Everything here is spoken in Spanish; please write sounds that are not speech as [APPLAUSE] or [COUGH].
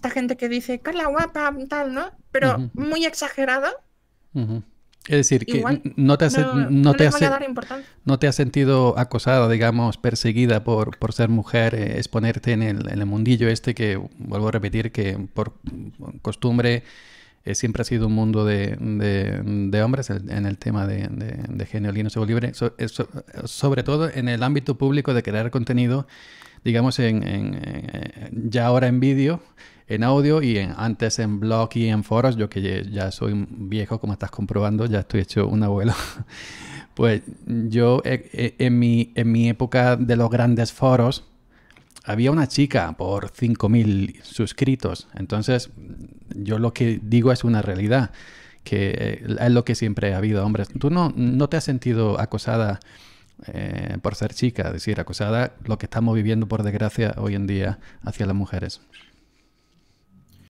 esta gente que dice, Carla guapa, tal, ¿no? Pero muy exagerado. Es decir, que no te, no, te no te has sentido acosada, digamos, perseguida por, ser mujer, eh, exponerte en el, mundillo este que, vuelvo a repetir, que por costumbre eh, siempre ha sido un mundo de, hombres en el tema de, de género y no libre, eh, so, sobre todo en el ámbito público de crear contenido, digamos, ya ahora en vídeo en audio y antes en blog y en foros, yo que ya soy viejo, como estás comprobando, ya estoy hecho un abuelo. [LAUGHS] pues yo eh, eh, en mi, época de los grandes foros, había una chica por 5.000 suscritos. Entonces, yo lo que digo es una realidad, que eh, es lo que siempre ha habido, hombres. ¿Tú no, te has sentido acosada por ser chica? Es decir, acosada lo que estamos viviendo, por desgracia, hoy en día hacia las mujeres.